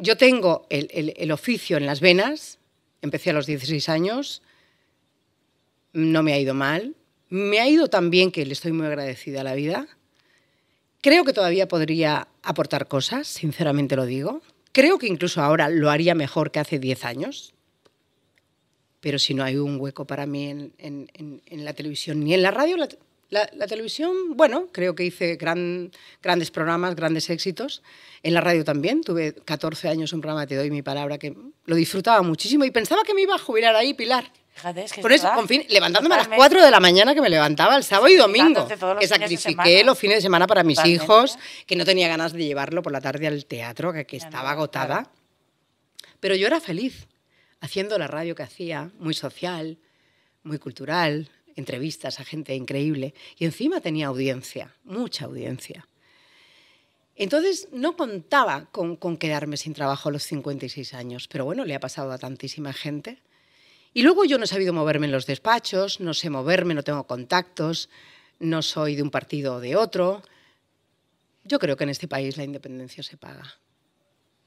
yo tengo el, oficio en las venas, empecé a los 16 años, no me ha ido mal, me ha ido tan bien que le estoy muy agradecida a la vida. Creo que todavía podría aportar cosas, sinceramente lo digo. Creo que incluso ahora lo haría mejor que hace 10 años. Pero si no hay un hueco para mí en, la televisión ni en la radio, la, televisión, bueno, creo que hice grandes programas, grandes éxitos. En la radio también, tuve 14 años un programa, te doy mi palabra, que lo disfrutaba muchísimo y pensaba que me iba a jubilar ahí, Pilar. Por eso, con fin, levantándome a las 4 de la mañana que me levantaba el sábado y domingo, que sacrifiqué los fines de semana para mis hijos, que no tenía ganas de llevarlo por la tarde al teatro, que, estaba agotada. Pero yo era feliz haciendo la radio que hacía, muy social, muy cultural, entrevistas a gente increíble y encima tenía audiencia, mucha audiencia. Entonces no contaba con, quedarme sin trabajo a los 56 años, pero bueno, le ha pasado a tantísima gente. Y luego yo no he sabido moverme en los despachos, no sé moverme, no tengo contactos, no soy de un partido o de otro. Yo creo que en este país la independencia se paga.